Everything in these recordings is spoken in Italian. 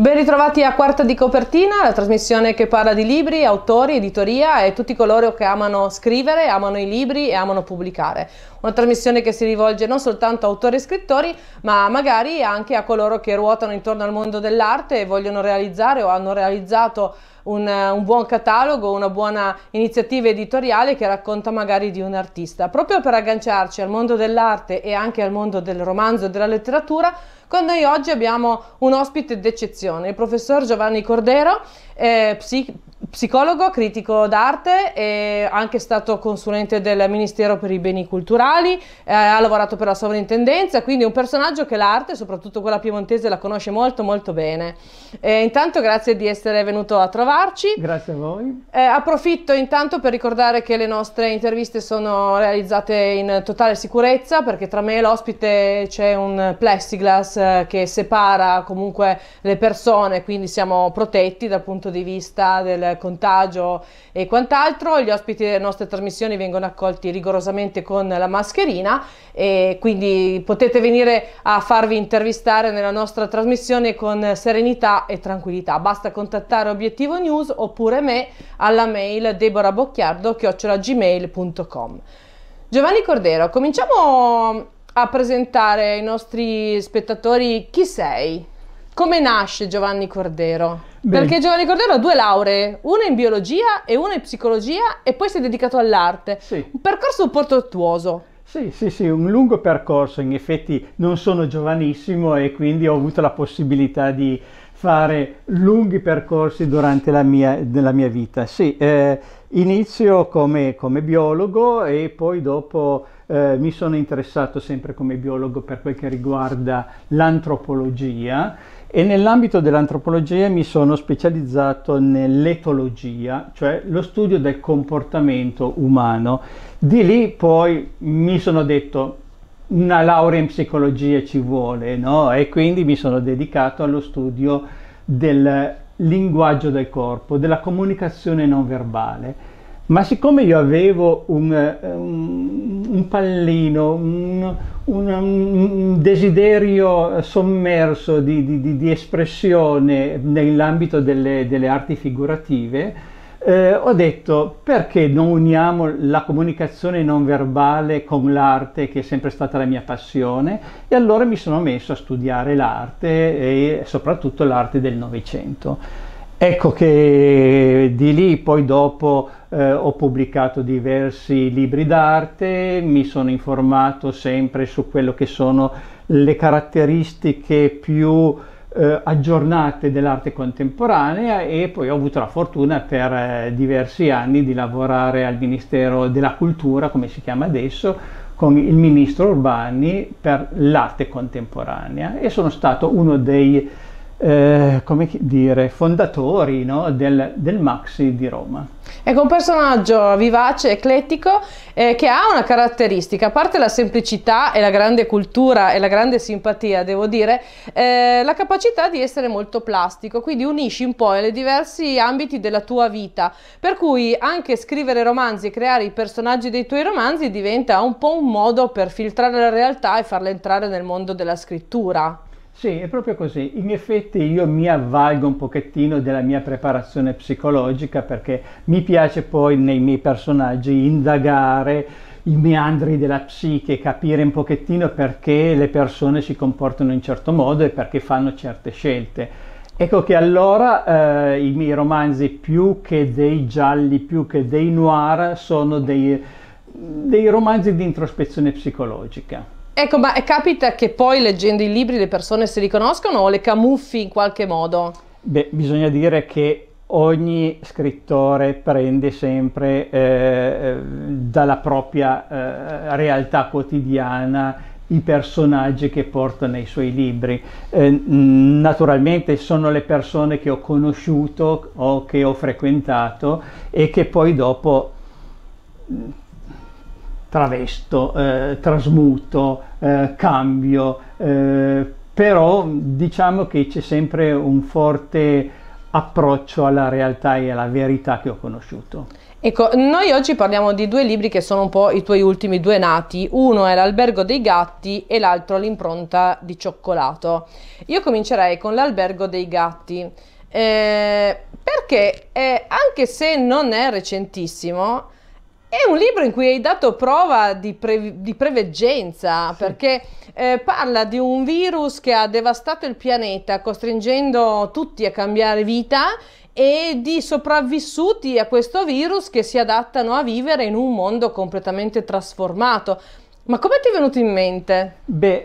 Ben ritrovati a Quarta di Copertina, la trasmissione che parla di libri, autori, editoria e tutti coloro che amano scrivere, amano i libri e amano pubblicare una trasmissione che si rivolge non soltanto a autori e scrittori, ma magari anche a coloro che ruotano intorno al mondo dell'arte e vogliono realizzare o hanno realizzato un, eh, un, buon catalogo, una buona iniziativa editoriale che racconta magari di un artista. Proprio per agganciarci al mondo dell'arte e anche al mondo del romanzo e della letteratura, con noi oggi abbiamo un ospite d'eccezione, il professor Giovanni Cordero, eh, psichiatra psicologo, critico d'arte, è anche stato consulente del Ministero per i Beni Culturali, eh, ha lavorato per la sovrintendenza, quindi è un personaggio che l'arte, soprattutto quella piemontese, la conosce molto molto bene. Eh, intanto grazie di essere venuto a trovarci. Grazie a voi. Eh, approfitto intanto per ricordare che le nostre interviste sono realizzate in totale sicurezza perché tra me e l'ospite c'è un plexiglass eh, che separa comunque le persone, quindi siamo protetti dal punto di vista del contagio e quant'altro. Gli ospiti delle nostre trasmissioni vengono accolti rigorosamente con la mascherina e quindi potete venire a farvi intervistare nella nostra trasmissione con serenità e tranquillità. Basta contattare Obiettivo News oppure me alla mail deborabocchiardo.gmail.com Giovanni Cordero, cominciamo a presentare ai nostri spettatori chi sei. Come nasce Giovanni Cordero? Perché Giovanni Cordero ha due lauree, una in biologia e una in psicologia e poi si è dedicato all'arte. Sì. Un percorso un po' tortuoso. Sì, sì, sì, un lungo percorso, in effetti non sono giovanissimo e quindi ho avuto la possibilità di fare lunghi percorsi durante la mia, mia vita. Sì, eh, inizio come, come, biologo e poi dopo eh, mi sono interessato sempre come biologo per quel che riguarda l'antropologia e nell'ambito dell'antropologia mi sono specializzato nell'etologia, cioè lo studio del comportamento umano. Di lì poi mi sono detto una laurea in psicologia ci vuole, no? E quindi mi sono dedicato allo studio del linguaggio del corpo, della comunicazione non verbale ma siccome io avevo un, eh, un, un pallino, un, un, desiderio sommerso di, di, di espressione nell'ambito delle, delle, arti figurative, eh, ho detto perché non uniamo la comunicazione non verbale con l'arte che è sempre stata la mia passione e allora mi sono messo a studiare l'arte e soprattutto l'arte del Novecento. Ecco che di lì poi dopo eh, ho pubblicato diversi libri d'arte, mi sono informato sempre su quello che sono le caratteristiche più eh, aggiornate dell'arte contemporanea e poi ho avuto la fortuna per eh, diversi anni di lavorare al Ministero della Cultura, come si chiama adesso, con il ministro Urbani per l'arte contemporanea e sono stato uno dei eh, come dire, fondatori no? del, del, Maxi di Roma. Ecco un personaggio vivace, eclettico, eh, che ha una caratteristica, a parte la semplicità e la grande cultura e la grande simpatia, devo dire, eh, la capacità di essere molto plastico, quindi unisci un po' i diversi ambiti della tua vita, per cui anche scrivere romanzi e creare i personaggi dei tuoi romanzi diventa un po' un modo per filtrare la realtà e farla entrare nel mondo della scrittura. Sì, è proprio così. In effetti io mi avvalgo un pochettino della mia preparazione psicologica perché mi piace poi nei miei personaggi indagare i meandri della psiche, capire un pochettino perché le persone si comportano in certo modo e perché fanno certe scelte. Ecco che allora eh, i miei romanzi più che dei gialli, più che dei noir, sono dei, dei romanzi di introspezione psicologica. Ecco, ma capita che poi leggendo i libri le persone si riconoscono o le camuffi in qualche modo? Beh, bisogna dire che ogni scrittore prende sempre eh, dalla propria eh, realtà quotidiana i personaggi che porta nei suoi libri. Eh, naturalmente sono le persone che ho conosciuto o che ho frequentato e che poi dopo travesto, eh, trasmuto, eh, cambio, eh, però diciamo che c'è sempre un forte approccio alla realtà e alla verità che ho conosciuto. Ecco, noi oggi parliamo di due libri che sono un po' i tuoi ultimi due nati, uno è l'albergo dei gatti e l'altro l'impronta di cioccolato. Io comincerei con l'albergo dei gatti, eh, perché eh, anche se non è recentissimo, è un libro in cui hai dato prova di, pre, di preveggenza, sì. perché eh, parla di un virus che ha devastato il pianeta, costringendo tutti a cambiare vita e di sopravvissuti a questo virus che si adattano a vivere in un mondo completamente trasformato. Ma come ti è venuto in mente? Beh,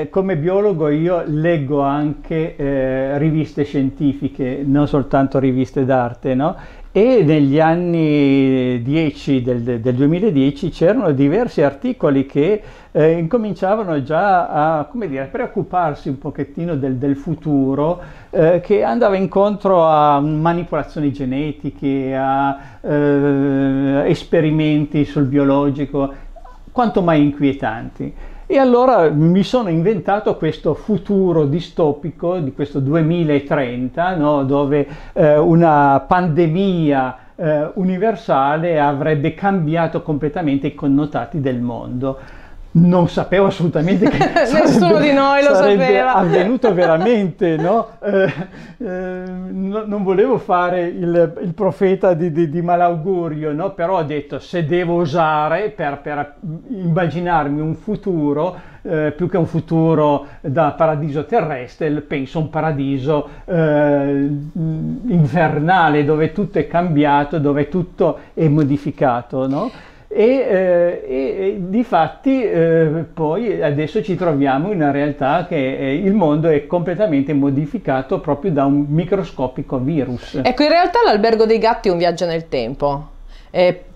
eh, come biologo io leggo anche eh, riviste scientifiche, non soltanto riviste d'arte, no? e negli anni 10 del, del 2010 c'erano diversi articoli che eh, incominciavano già a dire, preoccuparsi un pochettino del, del futuro eh, che andava incontro a manipolazioni genetiche, a eh, esperimenti sul biologico, quanto mai inquietanti. E allora mi sono inventato questo futuro distopico di questo 2030, no? dove eh, una pandemia eh, universale avrebbe cambiato completamente i connotati del mondo non sapevo assolutamente che sarebbe, nessuno di noi lo sapeva avvenuto veramente no? Eh, eh, no? non volevo fare il, il profeta di, di, di malaugurio no? però ho detto se devo osare per, per immaginarmi un futuro eh, più che un futuro da paradiso terrestre penso un paradiso eh, infernale dove tutto è cambiato dove tutto è modificato no? E, eh, e, e di fatti eh, poi adesso ci troviamo in una realtà che eh, il mondo è completamente modificato proprio da un microscopico virus. Ecco, in realtà l'albergo dei gatti è un viaggio nel tempo,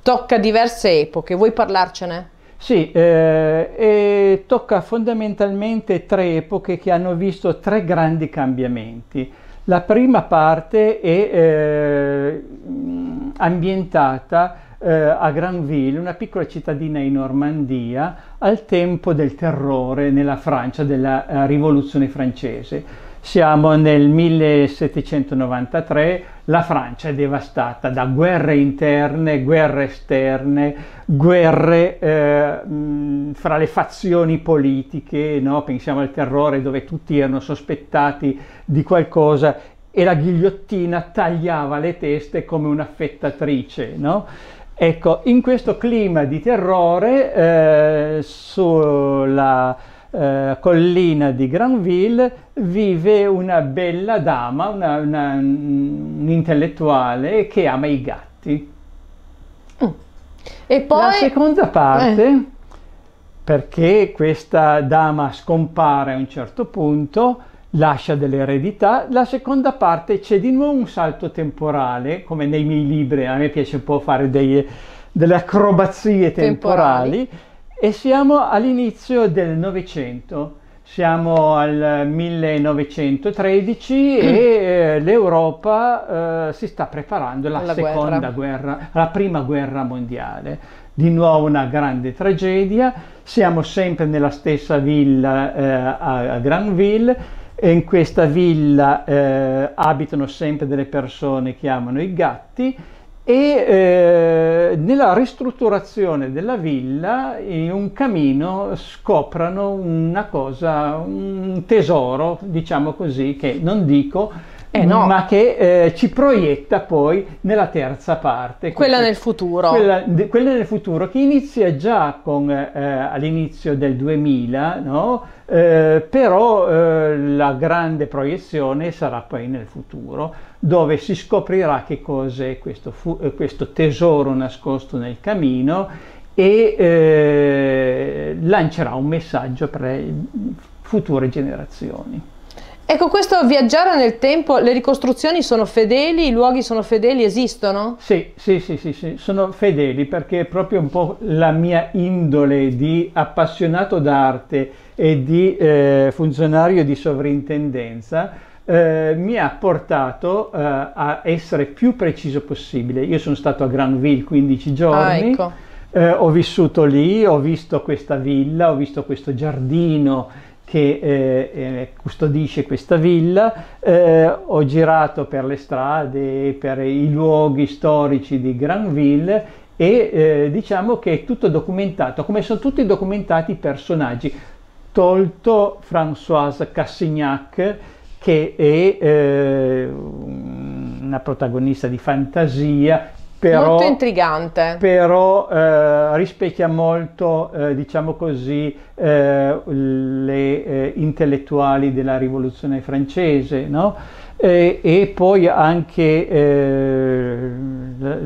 tocca diverse epoche, vuoi parlarcene? Sì, eh, e tocca fondamentalmente tre epoche che hanno visto tre grandi cambiamenti. La prima parte è eh, ambientata eh, a Granville, una piccola cittadina in Normandia, al tempo del terrore nella Francia della eh, rivoluzione francese. Siamo nel 1793, la Francia è devastata da guerre interne, guerre esterne, guerre eh, fra le fazioni politiche, no? pensiamo al terrore dove tutti erano sospettati di qualcosa e la ghigliottina tagliava le teste come una fettatrice. No? Ecco, in questo clima di terrore eh, sulla eh, collina di Granville vive una bella dama, una, una, un intellettuale che ama i gatti. Mm. E poi... La seconda eh. parte, eh. perché questa dama scompare a un certo punto, lascia dell'eredità, la seconda parte c'è di nuovo un salto temporale, come nei miei libri, a me piace un po' fare dei, delle acrobazie temporali, temporali, e siamo all'inizio del Novecento, siamo al 1913 e mm. eh, l'Europa eh, si sta preparando alla, alla seconda guerra. guerra, alla prima guerra mondiale di nuovo una grande tragedia, siamo sempre nella stessa villa eh, a Granville, e in questa villa eh, abitano sempre delle persone che amano i gatti e eh, nella ristrutturazione della villa in un camino scoprono una cosa, un tesoro, diciamo così, che non dico, eh no. ma che eh, ci proietta poi nella terza parte. Quella nel futuro. Quella, de, quella, nel futuro che inizia già con, eh, all'inizio del 2000, no? Eh, però eh, la grande proiezione sarà poi nel futuro, dove si scoprirà che cos'è questo, fu- eh, questo tesoro nascosto nel camino e lancerà un messaggio per future generazioni. Ecco, questo viaggiare nel tempo, le ricostruzioni sono fedeli, i luoghi sono fedeli, esistono? Sì, sì, sì, sì, sì, sono fedeli perché è proprio un po' la mia indole di appassionato d'arte e di eh, funzionario di sovrintendenza eh, mi ha portato eh, a essere più preciso possibile. Io sono stato a Granville 15 ah, giorni. Ah, ecco. Eh, ho vissuto lì, ho visto questa villa, ho visto questo giardino, che eh, eh, custodisce questa villa. Eh, ho girato per le strade, per i luoghi storici di Granville e eh, diciamo che è tutto documentato, come sono tutti documentati i personaggi, tolto Françoise Cassignac che è eh, una protagonista di fantasia però, molto intrigante. Però eh, rispecchia molto, eh, diciamo così, eh, le eh, intellettuali della rivoluzione francese, no? e, e poi anche eh,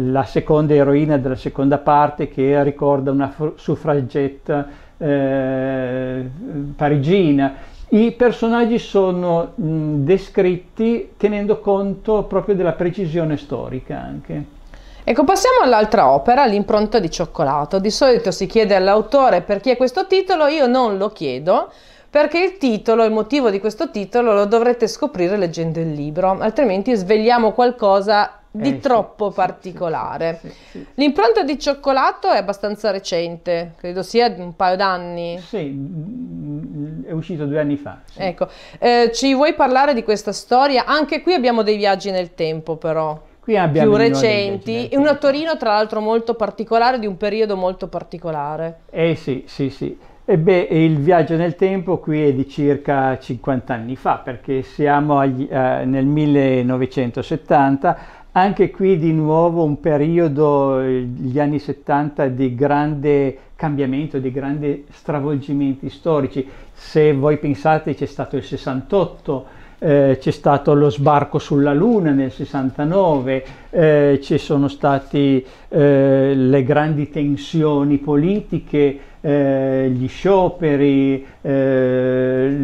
la seconda eroina della seconda parte che ricorda una suffragetta eh, parigina. I personaggi sono mh, descritti tenendo conto proprio della precisione storica anche. Ecco, passiamo all'altra opera, l'impronta di cioccolato. Di solito si chiede all'autore perché questo titolo, io non lo chiedo perché il titolo, il motivo di questo titolo lo dovrete scoprire leggendo il libro, altrimenti svegliamo qualcosa di eh, troppo sì, particolare. Sì, sì, L'impronta di cioccolato è abbastanza recente, credo sia un paio d'anni. Sì, mm, mm, è uscito due anni fa. Ecco, eh, ci vuoi parlare di questa storia? Anche qui abbiamo dei viaggi nel tempo però. Qui abbiamo più recenti, e una Torino tra l'altro molto particolare, di un periodo molto particolare. Eh sì, sì, sì. E beh, il viaggio nel tempo qui è di circa 50 anni fa, perché siamo agli, eh, nel 1970, anche qui di nuovo un periodo, gli anni 70, di grande cambiamento, di grandi stravolgimenti storici. Se voi pensate c'è stato il 68, eh, c'è stato lo sbarco sulla Luna nel 69, eh, ci sono state eh, le grandi tensioni politiche, eh, gli scioperi, eh,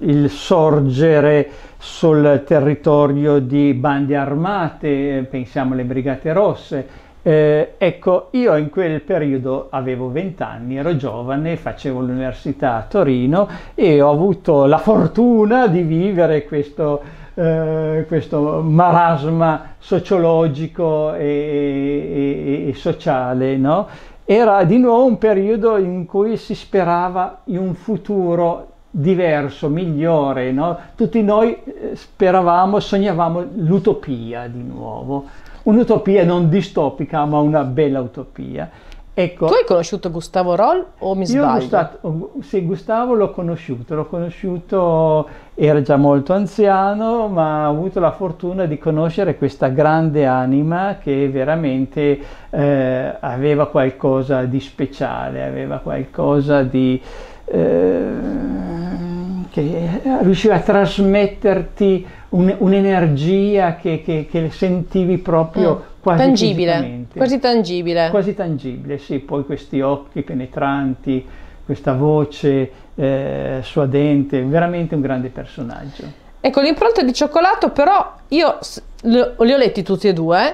il sorgere sul territorio di bande armate, eh, pensiamo alle Brigate Rosse, eh, ecco, io in quel periodo avevo 20 anni, ero giovane, facevo l'università a Torino e ho avuto la fortuna di vivere questo, eh, questo marasma sociologico e, e, e sociale, no? Era di nuovo un periodo in cui si sperava in un futuro diverso, migliore, no? Tutti noi eh, speravamo, sognavamo l'utopia di nuovo un'utopia non distopica, ma una bella utopia. Ecco, tu hai conosciuto Gustavo Roll o mi sbaglio? Gustato, oh, sì, Gustavo l'ho conosciuto, l'ho conosciuto, era già molto anziano, ma ho avuto la fortuna di conoscere questa grande anima che veramente eh, aveva qualcosa di speciale, aveva qualcosa di... Eh, che eh, riusciva a trasmetterti un, un'energia che, che, che, sentivi proprio mm. quasi tangibile, quasi tangibile. Quasi tangibile, sì, poi questi occhi penetranti, questa voce eh, suadente, veramente un grande personaggio. Ecco, l'impronta di cioccolato però io li ho letti tutti e due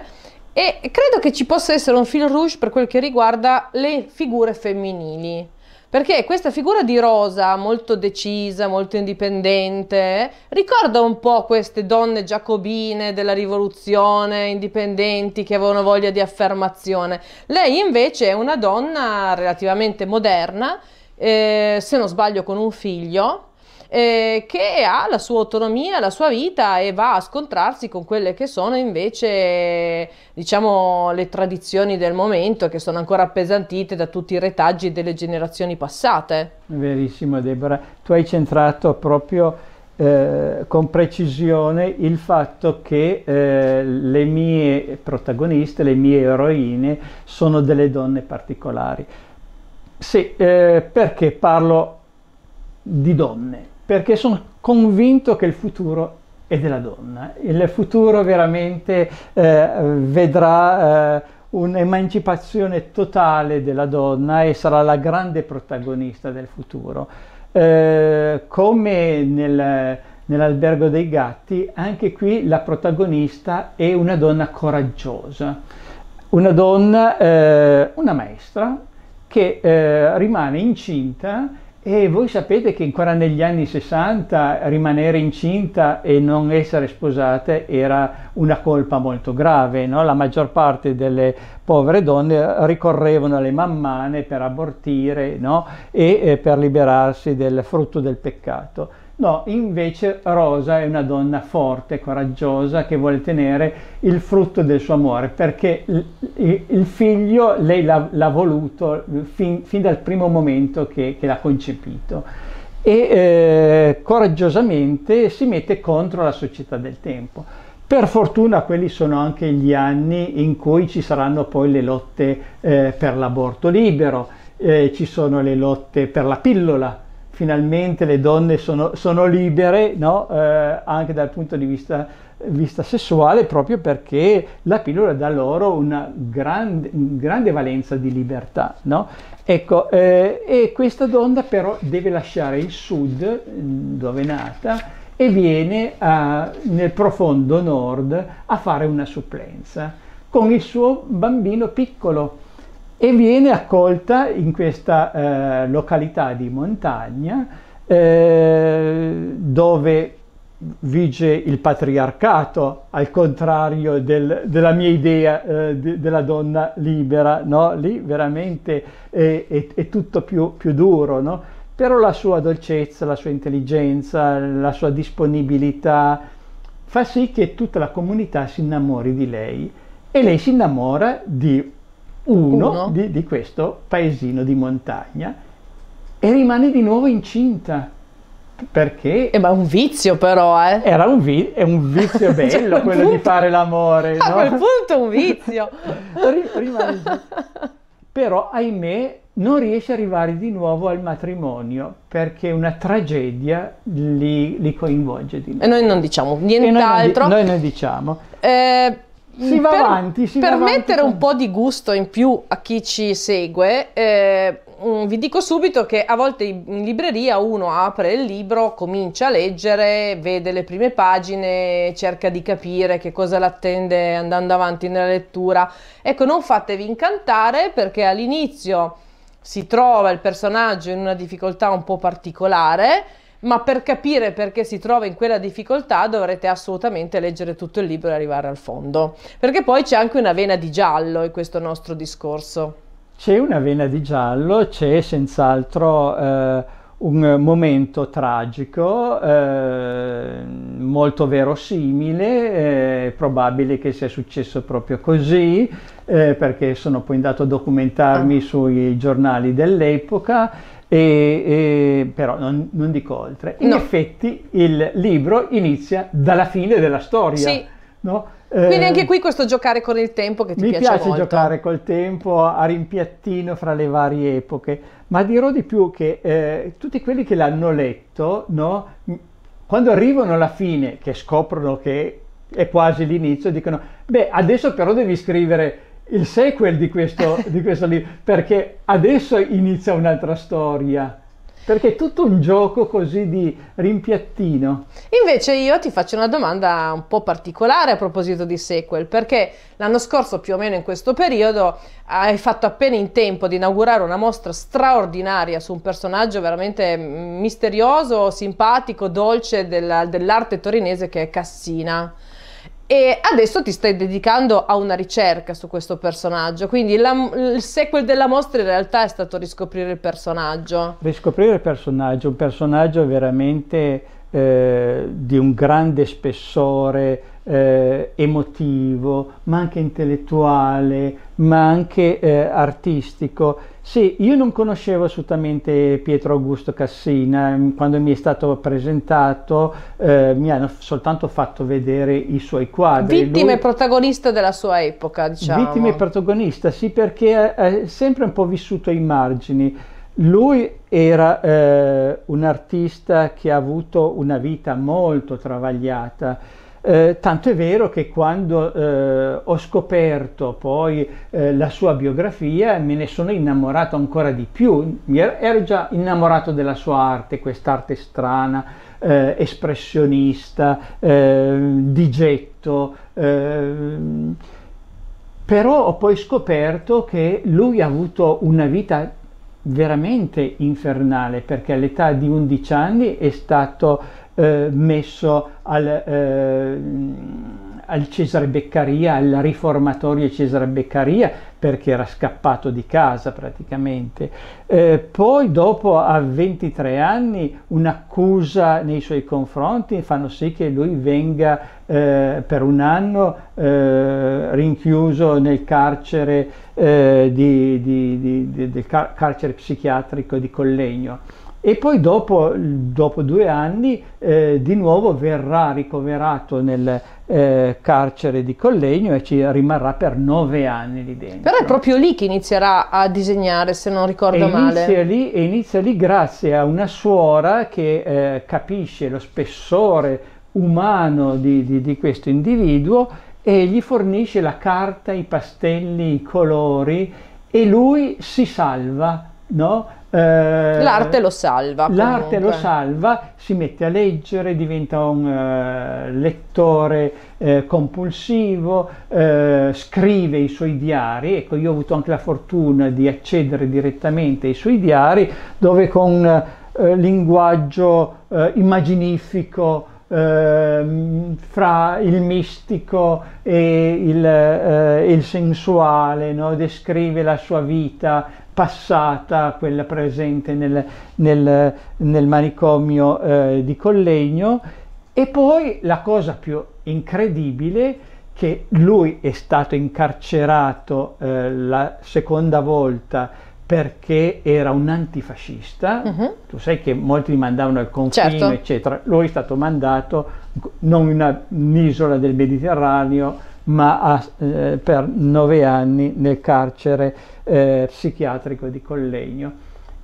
eh, e credo che ci possa essere un fil rouge per quel che riguarda le figure femminili perché questa figura di Rosa, molto decisa, molto indipendente, ricorda un po' queste donne giacobine della rivoluzione, indipendenti, che avevano voglia di affermazione. Lei invece è una donna relativamente moderna, eh, se non sbaglio con un figlio, eh, che ha la sua autonomia, la sua vita e va a scontrarsi con quelle che sono invece diciamo le tradizioni del momento che sono ancora appesantite da tutti i retaggi delle generazioni passate. Verissimo Deborah, tu hai centrato proprio eh, con precisione il fatto che eh, le mie protagoniste, le mie eroine sono delle donne particolari. Sì, eh, perché parlo di donne? perché sono convinto che il futuro è della donna. Il futuro veramente eh, vedrà eh, un'emancipazione totale della donna e sarà la grande protagonista del futuro. Eh, come nel, nell'albergo dei gatti, anche qui la protagonista è una donna coraggiosa, una donna, eh, una maestra che eh, rimane incinta e voi sapete che ancora negli anni 60 rimanere incinta e non essere sposate era una colpa molto grave, no? la maggior parte delle povere donne ricorrevano alle mammane per abortire no? e eh, per liberarsi del frutto del peccato. No, invece Rosa è una donna forte, coraggiosa, che vuole tenere il frutto del suo amore, perché il figlio lei l'ha, l'ha voluto fin, fin, dal primo momento che, che l'ha concepito e eh, coraggiosamente si mette contro la società del tempo. Per fortuna quelli sono anche gli anni in cui ci saranno poi le lotte eh, per l'aborto libero, eh, ci sono le lotte per la pillola, finalmente le donne sono, sono libere no? eh, anche dal punto di vista, vista, sessuale proprio perché la pillola dà loro una grande, grande valenza di libertà. No? Ecco, eh, e questa donna però deve lasciare il sud mm, dove è nata e viene a, nel profondo nord a fare una supplenza con il suo bambino piccolo e viene accolta in questa eh, località di montagna eh, dove vige il patriarcato, al contrario del, della mia idea eh, de, della donna libera, no? lì veramente è, è, è tutto più, più duro, no? però la sua dolcezza, la sua intelligenza, la sua disponibilità fa sì che tutta la comunità si innamori di lei e lei si innamora di uno, uno. Di, di questo paesino di montagna e rimane di nuovo incinta perché... Eh, ma è un vizio però, eh? Era un, vi- è un vizio cioè, bello cioè, quello punto... di fare l'amore, A no? quel punto è un vizio! però, ahimè, non riesce ad arrivare di nuovo al matrimonio perché una tragedia li, li coinvolge di nuovo. Diciamo e noi non diciamo nient'altro. Noi, non di- noi non diciamo. Eh... Mm, si va per, avanti. Si per va mettere avanti. un po' di gusto in più a chi ci segue, eh, mm, vi dico subito che a volte in libreria uno apre il libro, comincia a leggere, vede le prime pagine, cerca di capire che cosa l'attende andando avanti nella lettura. Ecco, non fatevi incantare perché all'inizio si trova il personaggio in una difficoltà un po' particolare ma per capire perché si trova in quella difficoltà dovrete assolutamente leggere tutto il libro e arrivare al fondo, perché poi c'è anche una vena di giallo in questo nostro discorso. C'è una vena di giallo, c'è senz'altro eh, un momento tragico, eh, molto verosimile, eh, probabile che sia successo proprio così, eh, perché sono poi andato a documentarmi ah. sui giornali dell'epoca. E, e, però non, non, dico oltre. In no. effetti il libro inizia dalla fine della storia. Sì. No? Quindi eh, anche qui questo giocare con il tempo che ti mi piace, piace molto. giocare col tempo a rimpiattino fra le varie epoche, ma dirò di più che eh, tutti quelli che l'hanno letto, no, quando arrivano alla fine, che scoprono che è quasi l'inizio, dicono, beh, adesso però devi scrivere il sequel di questo, di questo libro, perché adesso inizia un'altra storia. Perché è tutto un gioco così di rimpiattino. Invece io ti faccio una domanda un po' particolare a proposito di sequel, perché l'anno scorso più o meno in questo periodo hai fatto appena in tempo di inaugurare una mostra straordinaria su un personaggio veramente misterioso, simpatico, dolce della, dell'arte torinese che è Cassina. E adesso ti stai dedicando a una ricerca su questo personaggio, quindi la, il sequel della mostra in realtà è stato riscoprire il personaggio. Riscoprire il personaggio, un personaggio veramente eh, di un grande spessore eh, emotivo, ma anche intellettuale, ma anche eh, artistico sì, io non conoscevo assolutamente Pietro Augusto Cassina, mm, quando mi è stato presentato eh, mi hanno soltanto fatto vedere i suoi quadri. Vittima e protagonista della sua epoca, diciamo. Vittima e protagonista, sì, perché è sempre un po' vissuto ai margini. Lui era eh, un artista che ha avuto una vita molto travagliata eh, tanto è vero che quando eh, ho scoperto poi eh, la sua biografia me ne sono innamorato ancora di più, Mi ero già innamorato della sua arte, quest'arte strana, eh, espressionista, eh, di getto, ehm. però ho poi scoperto che lui ha avuto una vita veramente infernale perché all'età di 11 anni è stato eh, messo al, eh, al, Cesare Beccaria, al riformatorio Cesare Beccaria, perché era scappato di casa praticamente. Eh, poi dopo a 23 anni un'accusa nei suoi confronti fanno sì che lui venga eh, per un anno eh, rinchiuso nel carcere, eh, di, di, di, del car- carcere psichiatrico di Collegno e poi dopo, dopo due anni eh, di nuovo verrà ricoverato nel eh, carcere di Collegno e ci rimarrà per nove anni lì dentro. Però è proprio lì che inizierà a disegnare, se non ricordo e male. Inizia lì, e inizia lì grazie a una suora che eh, capisce lo spessore umano di, di, di questo individuo e gli fornisce la carta, i pastelli, i colori e lui si salva, no? Eh, l'arte lo salva. L'arte comunque. lo salva, si mette a leggere, diventa un uh, lettore uh, compulsivo, uh, scrive i suoi diari. Ecco, io ho avuto anche la fortuna di accedere direttamente ai suoi diari, dove con linguaggio immaginifico. Ehm, fra il mistico e il, il sensuale, no? descrive la sua vita, passata, quella presente nel, nel, nel manicomio eh, di Collegno e poi la cosa più incredibile che lui è stato incarcerato eh, la seconda volta perché era un antifascista, uh-huh. tu sai che molti li mandavano al confino, certo. eccetera, lui è stato mandato non in un'isola del Mediterraneo, ma a, eh, per nove anni nel carcere eh, psichiatrico di Collegno.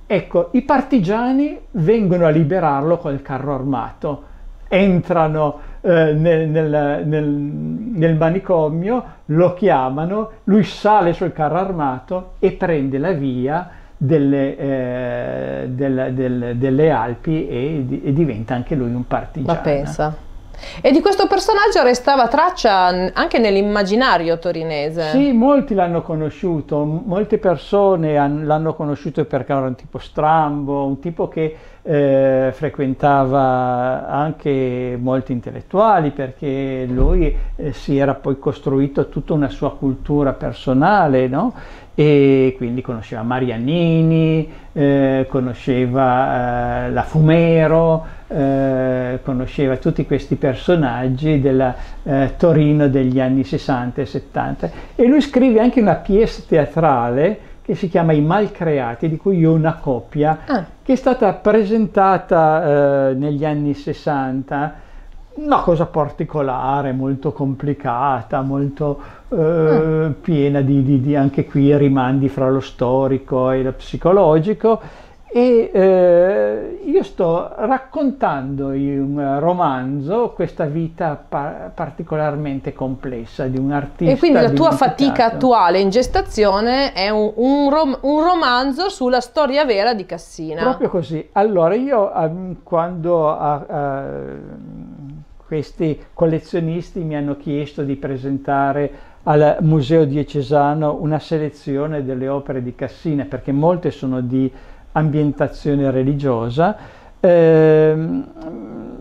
Ecco, i partigiani vengono a liberarlo col carro armato, entrano eh, nel, nel, nel, nel manicomio, lo chiamano, lui sale sul carro armato e prende la via delle, eh, del, del, delle, Alpi e, e, diventa anche lui un partigiano. Ma pensa. E di questo personaggio restava traccia anche nell'immaginario torinese. Sì, molti l'hanno conosciuto, molte persone l'hanno conosciuto perché era un tipo strambo, un tipo che eh, frequentava anche molti intellettuali perché lui eh, si era poi costruito tutta una sua cultura personale, no? e quindi conosceva Mariannini, eh, conosceva eh, la Fumero, eh, conosceva tutti questi personaggi del eh, Torino degli anni 60 e 70 e lui scrive anche una pièce teatrale che si chiama I Malcreati, di cui io ho una copia, ah. che è stata presentata eh, negli anni 60 una cosa particolare, molto complicata, molto eh, mm. piena di, di, di, anche qui rimandi fra lo storico e lo psicologico. E eh, io sto raccontando in un romanzo questa vita pa- particolarmente complessa di un artista. E quindi la tua fatica attuale in gestazione è un, un, rom- un, romanzo sulla storia vera di Cassina. Proprio così. Allora, io ehm, quando. A, a, questi collezionisti mi hanno chiesto di presentare al Museo Diocesano una selezione delle opere di Cassina, perché molte sono di ambientazione religiosa. Ehm,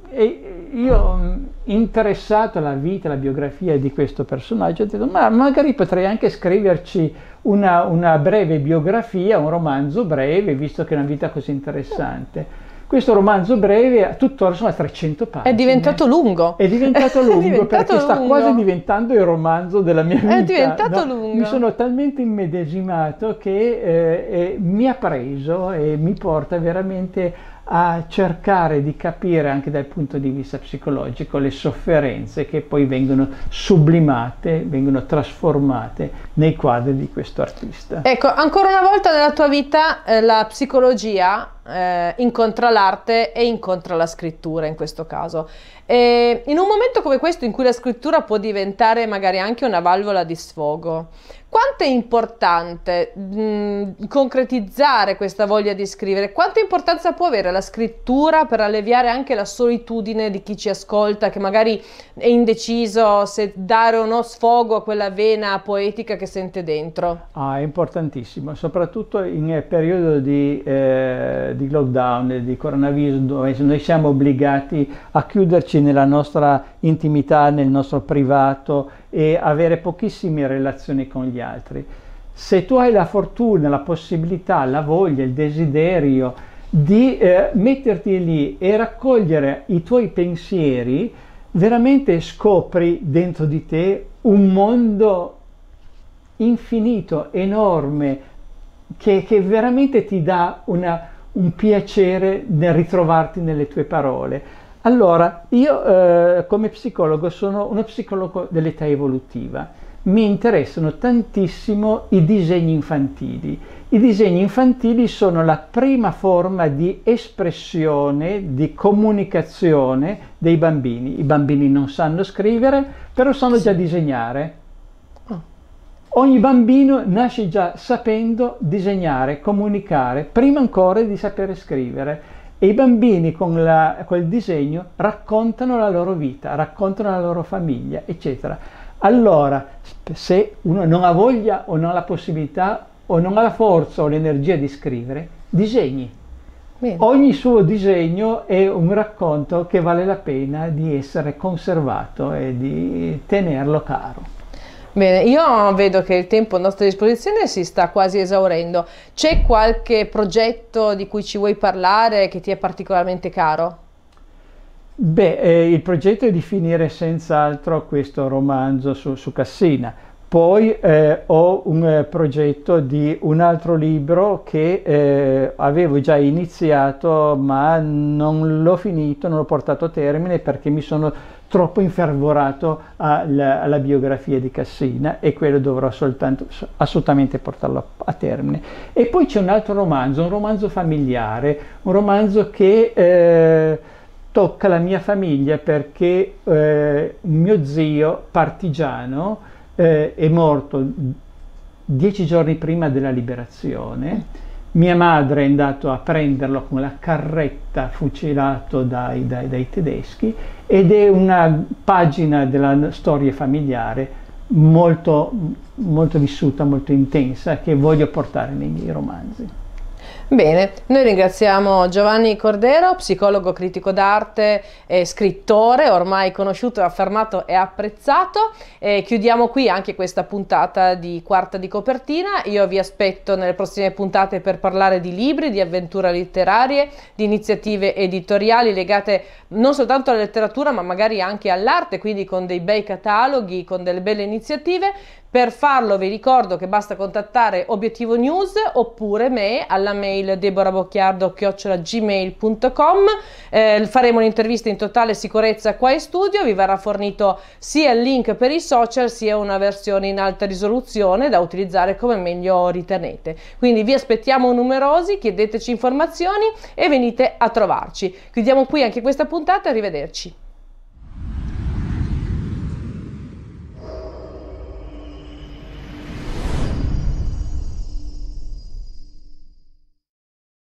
e io, interessato alla vita, alla biografia di questo personaggio, ho detto, ma magari potrei anche scriverci una, una breve biografia, un romanzo breve, visto che è una vita così interessante. Questo romanzo breve, tuttora sono a 300 pagine. È diventato lungo. È diventato lungo è diventato perché lungo. sta quasi diventando il romanzo della mia vita. È diventato no? lungo. Mi sono talmente immedesimato che eh, eh, mi ha preso e mi porta veramente a cercare di capire anche dal punto di vista psicologico le sofferenze che poi vengono sublimate, vengono trasformate nei quadri di questo artista. Ecco, ancora una volta nella tua vita eh, la psicologia eh, incontra l'arte e incontra la scrittura in questo caso. E in un momento come questo in cui la scrittura può diventare magari anche una valvola di sfogo, quanto è importante mh, concretizzare questa voglia di scrivere? Quanta importanza può avere la scrittura per alleviare anche la solitudine di chi ci ascolta, che magari è indeciso se dare o no sfogo a quella vena poetica che sente dentro? Ah, è importantissimo, soprattutto in eh, periodo di... Eh, di lockdown di coronavirus dove noi siamo obbligati a chiuderci nella nostra intimità, nel nostro privato e avere pochissime relazioni con gli altri. Se tu hai la fortuna, la possibilità, la voglia, il desiderio di eh, metterti lì e raccogliere i tuoi pensieri, veramente scopri dentro di te un mondo infinito, enorme, che, che, veramente ti dà una, un piacere nel ritrovarti nelle tue parole. Allora, io eh, come psicologo sono uno psicologo dell'età evolutiva. Mi interessano tantissimo i disegni infantili. I disegni infantili sono la prima forma di espressione, di comunicazione dei bambini. I bambini non sanno scrivere, però sanno già disegnare Ogni bambino nasce già sapendo disegnare, comunicare, prima ancora di sapere scrivere. E i bambini con, la, con disegno raccontano la loro vita, raccontano la loro famiglia, eccetera. Allora, se uno non ha voglia o non ha la possibilità o non ha la forza o l'energia di scrivere, disegni. Bene. Ogni suo disegno è un racconto che vale la pena di essere conservato e di tenerlo caro. Bene, io vedo che il tempo a nostra disposizione si sta quasi esaurendo. C'è qualche progetto di cui ci vuoi parlare che ti è particolarmente caro? Beh, eh, il progetto è di finire senz'altro questo romanzo su, su Cassina, poi eh, ho un eh, progetto di un altro libro che eh, avevo già iniziato ma non l'ho finito, non l'ho portato a termine perché mi sono troppo infervorato alla, alla biografia di Cassina e quello dovrò soltanto, assolutamente portarlo a, a, termine. E poi c'è un altro romanzo, un romanzo familiare, un romanzo che eh, tocca la mia famiglia perché eh, mio zio partigiano eh, è morto dieci giorni prima della liberazione. Mia madre è andata a prenderlo con la carretta fucilato dai, dai, dai tedeschi ed è una pagina della storia familiare molto, molto vissuta, molto intensa che voglio portare nei miei romanzi. Bene, noi ringraziamo Giovanni Cordero, psicologo critico d'arte e scrittore, ormai conosciuto, affermato e apprezzato. E chiudiamo qui anche questa puntata di quarta di copertina. Io vi aspetto nelle prossime puntate per parlare di libri, di avventure letterarie, di iniziative editoriali legate non soltanto alla letteratura ma magari anche all'arte, quindi con dei bei cataloghi, con delle belle iniziative. Per farlo vi ricordo che basta contattare Obiettivo News oppure me alla mail deborabocchiardo.gmail.com eh, Faremo un'intervista in totale sicurezza qua in studio, vi verrà fornito sia il link per i social sia una versione in alta risoluzione da utilizzare come meglio ritenete. Quindi vi aspettiamo numerosi, chiedeteci informazioni e venite a trovarci. Chiudiamo qui anche questa puntata, arrivederci.